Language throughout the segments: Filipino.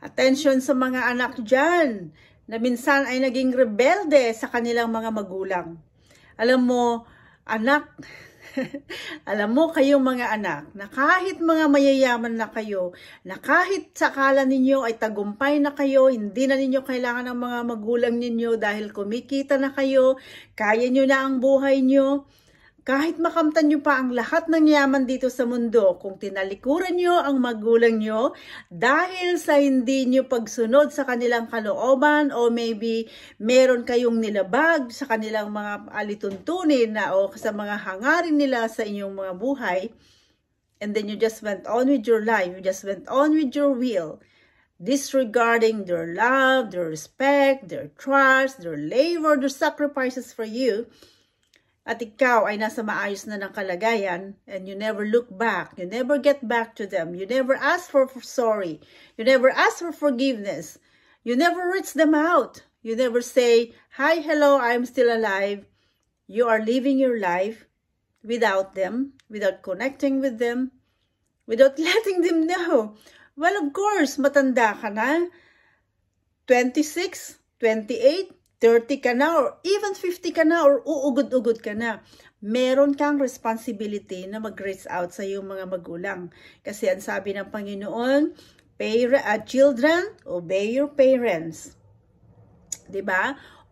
Attention sa mga anak dyan na minsan ay naging rebelde sa kanilang mga magulang. Alam mo, anak, alam mo kayong mga anak, na kahit mga mayayaman na kayo, na kahit sakala ninyo ay tagumpay na kayo, hindi na ninyo kailangan ng mga magulang ninyo dahil kumikita na kayo, kaya nyo na ang buhay nyo, kahit makamtan nyo pa ang lahat ng yaman dito sa mundo kung tinalikuran nyo ang magulang nyo dahil sa hindi nyo pagsunod sa kanilang kalooban o maybe meron kayong nilabag sa kanilang mga alituntunin na o sa mga hangarin nila sa inyong mga buhay and then you just went on with your life, you just went on with your will disregarding their love, their respect, their trust, their labor, their sacrifices for you at ikaw ay nasa maayos na ng kalagayan and you never look back, you never get back to them, you never ask for, sorry, you never ask for forgiveness, you never reach them out, you never say, hi, hello, I'm still alive, you are living your life without them, without connecting with them, without letting them know. Well, of course, matanda ka na, 26, 28, 30 ka na or even 50 ka na or uugod-ugod ka na, meron kang responsibility na mag-reach out sa iyong mga magulang. Kasi ang sabi ng Panginoon, pay, uh, children, obey your parents. ba? Diba?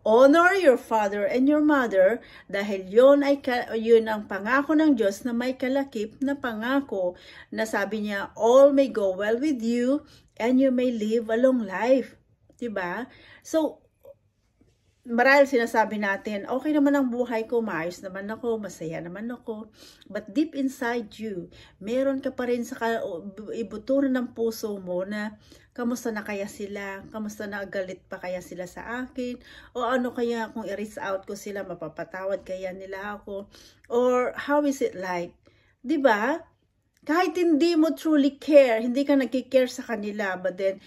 Honor your father and your mother dahil yun, ay, yun ang pangako ng Diyos na may kalakip na pangako na sabi niya, all may go well with you and you may live a long life. ba? Diba? So, Maral sinasabi natin, okay naman ang buhay ko, maayos naman ako, masaya naman ako. But deep inside you, meron ka pa rin sa ibutur ng puso mo na kamusta na kaya sila, kamusta na galit pa kaya sila sa akin, o ano kaya kung i-reach out ko sila, mapapatawad kaya nila ako, or how is it like? ba? Diba? Kahit hindi mo truly care, hindi ka nagkikare sa kanila, but then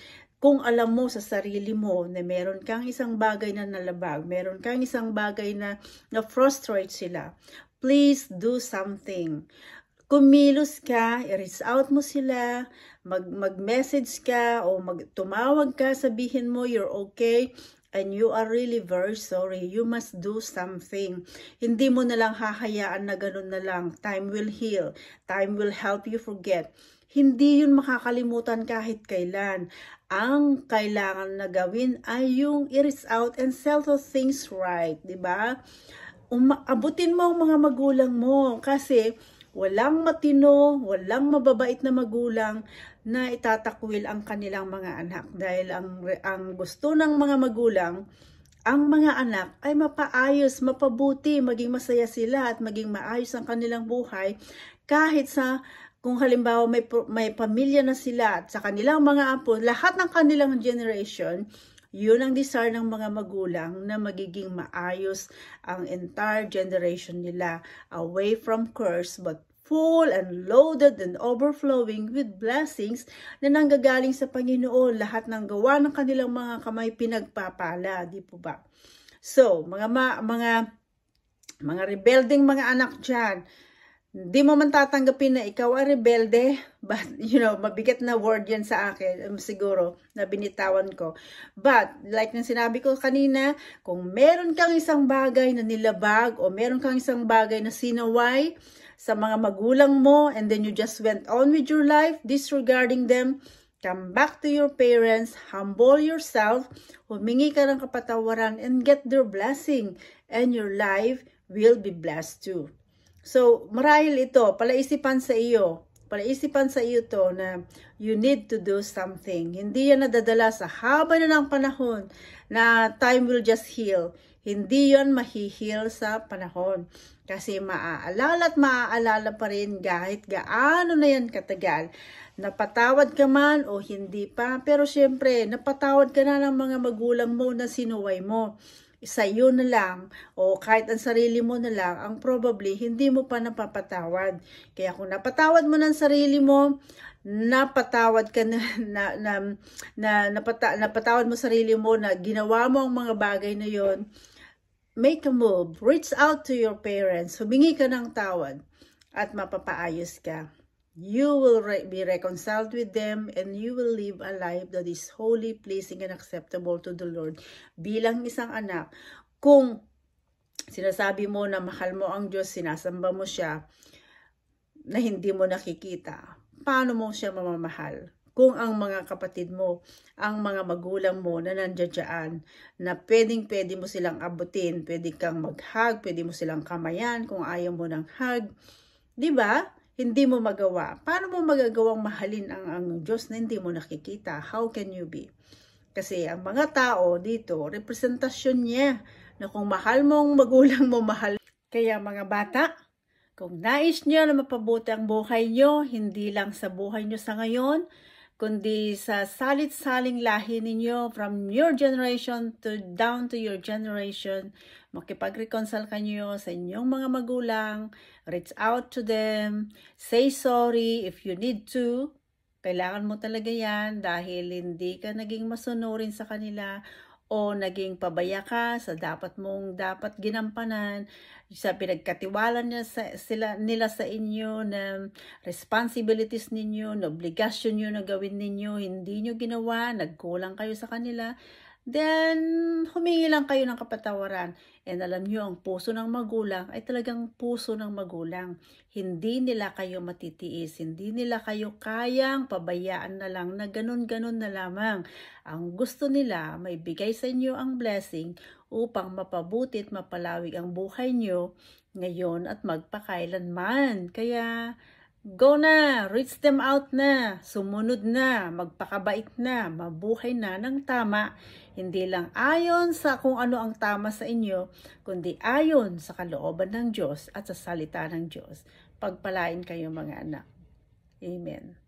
kung alam mo sa sarili mo na meron kang isang bagay na nalabag, meron kang isang bagay na na-frustrate sila, please do something. Kumilos ka, i-reach out mo sila, mag, mag-message ka o mag, tumawag ka, sabihin mo you're okay, and you are really very sorry, you must do something. Hindi mo na lang hahayaan na ganun na lang. Time will heal. Time will help you forget. Hindi yun makakalimutan kahit kailan. Ang kailangan na gawin ay yung iris out and settle things right, di ba? Um, abutin mo ang mga magulang mo kasi walang matino, walang mababait na magulang na itatakwil ang kanilang mga anak dahil ang ang gusto ng mga magulang ang mga anak ay mapaayos, mapabuti, maging masaya sila at maging maayos ang kanilang buhay kahit sa kung halimbawa may, may pamilya na sila at sa kanilang mga apo, lahat ng kanilang generation yun ang desire ng mga magulang na magiging maayos ang entire generation nila away from curse but full and loaded and overflowing with blessings na nanggagaling sa Panginoon. Lahat ng gawa ng kanilang mga kamay pinagpapala, di po ba? So, mga ma mga mga rebelding mga anak diyan, Di mo man tatanggapin na ikaw ay rebelde, but, you know, mabigat na word yan sa akin, um, siguro, na binitawan ko. But, like nang sinabi ko kanina, kung meron kang isang bagay na nilabag o meron kang isang bagay na sinaway sa mga magulang mo and then you just went on with your life disregarding them, Come back to your parents, humble yourself, humingi ka ng kapatawaran and get their blessing and your life will be blessed too. So, marahil ito, palaisipan sa iyo. Palaisipan sa iyo to na you need to do something. Hindi yan nadadala sa haba na ng panahon na time will just heal. Hindi yon mahihil sa panahon. Kasi maaalala at maaalala pa rin kahit gaano na yan katagal. Napatawad ka man o hindi pa, pero syempre napatawad ka na ng mga magulang mo na sinuway mo sa iyo na lang o kahit ang sarili mo na lang ang probably hindi mo pa napapatawad. Kaya kung napatawad mo ng sarili mo, napatawad ka na, na, na, na napata, napatawad mo sarili mo na ginawa mo ang mga bagay na yon make a move, reach out to your parents, humingi ka ng tawad at mapapaayos ka. You will re be reconciled with them and you will live a life that is holy, pleasing, and acceptable to the Lord. Bilang isang anak, kung sinasabi mo na mahal mo ang Diyos, sinasamba mo siya, na hindi mo nakikita, paano mo siya mamamahal? Kung ang mga kapatid mo, ang mga magulang mo na nandiyan na pwedeng pwede mo silang abutin, pwede kang mag-hug, pwede mo silang kamayan kung ayaw mo ng hug, 'di ba? hindi mo magawa. Paano mo magagawang mahalin ang, ang Diyos na hindi mo nakikita? How can you be? Kasi ang mga tao dito, representasyon niya na kung mahal mo ang magulang mo, mahal. Kaya mga bata, kung nais niyo na mapabuti ang buhay niyo, hindi lang sa buhay niyo sa ngayon, kundi sa salit-saling lahi ninyo from your generation to down to your generation. Makipag-reconcile kayo sa inyong mga magulang, reach out to them, say sorry if you need to. Kailangan mo talaga yan dahil hindi ka naging masunurin sa kanila o naging pabaya ka sa dapat mong dapat ginampanan sa pinagkatiwala nila sa, sila, nila sa inyo na responsibilities ninyo, na obligasyon nyo na gawin ninyo, hindi nyo ginawa, nagkulang kayo sa kanila, Then, humingi lang kayo ng kapatawaran. And alam nyo, ang puso ng magulang ay talagang puso ng magulang. Hindi nila kayo matitiis. Hindi nila kayo kayang pabayaan na lang na ganun-ganun na lamang. Ang gusto nila, may bigay sa inyo ang blessing upang mapabuti at mapalawig ang buhay nyo ngayon at magpakailanman. Kaya, Go na! Reach them out na! Sumunod na! Magpakabait na! Mabuhay na ng tama! Hindi lang ayon sa kung ano ang tama sa inyo, kundi ayon sa kalooban ng Diyos at sa salita ng Diyos. Pagpalain kayo mga anak. Amen.